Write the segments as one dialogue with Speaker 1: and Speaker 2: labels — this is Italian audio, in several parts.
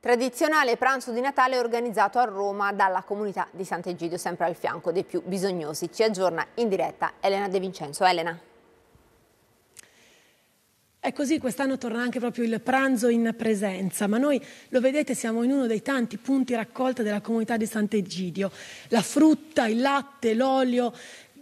Speaker 1: Tradizionale pranzo di Natale organizzato a Roma dalla comunità di Sant'Egidio, sempre al fianco dei più bisognosi. Ci aggiorna in diretta Elena De Vincenzo. Elena.
Speaker 2: È così, quest'anno torna anche proprio il pranzo in presenza, ma noi lo vedete siamo in uno dei tanti punti raccolti della comunità di Sant'Egidio. La frutta, il latte, l'olio,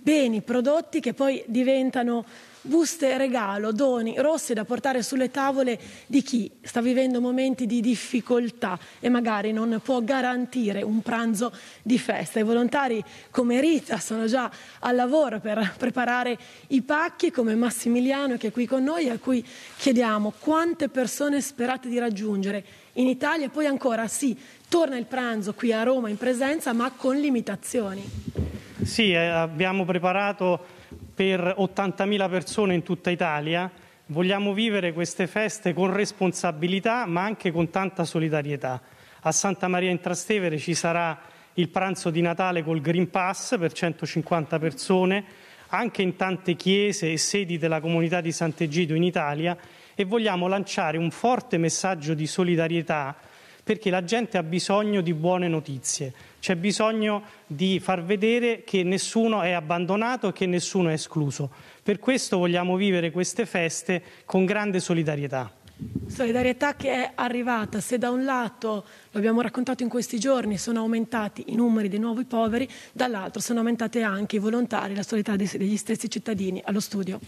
Speaker 2: beni, prodotti che poi diventano buste regalo, doni rossi da portare sulle tavole di chi sta vivendo momenti di difficoltà e magari non può garantire un pranzo di festa. I volontari come Rita sono già al lavoro per preparare i pacchi, come Massimiliano che è qui con noi, a cui chiediamo quante persone sperate di raggiungere in Italia e poi ancora sì, torna il pranzo qui a Roma in presenza ma con limitazioni.
Speaker 3: Sì, eh, abbiamo preparato per 80.000 persone in tutta Italia. Vogliamo vivere queste feste con responsabilità ma anche con tanta solidarietà. A Santa Maria in Trastevere ci sarà il pranzo di Natale col Green Pass per 150 persone, anche in tante chiese e sedi della comunità di Sant'Egidio in Italia e vogliamo lanciare un forte messaggio di solidarietà perché la gente ha bisogno di buone notizie, c'è bisogno di far vedere che nessuno è abbandonato e che nessuno è escluso. Per questo vogliamo vivere queste feste con grande solidarietà.
Speaker 2: Solidarietà che è arrivata, se da un lato, lo abbiamo raccontato in questi giorni, sono aumentati i numeri dei nuovi poveri, dall'altro sono aumentate anche i volontari, la solidarietà degli stessi cittadini allo studio.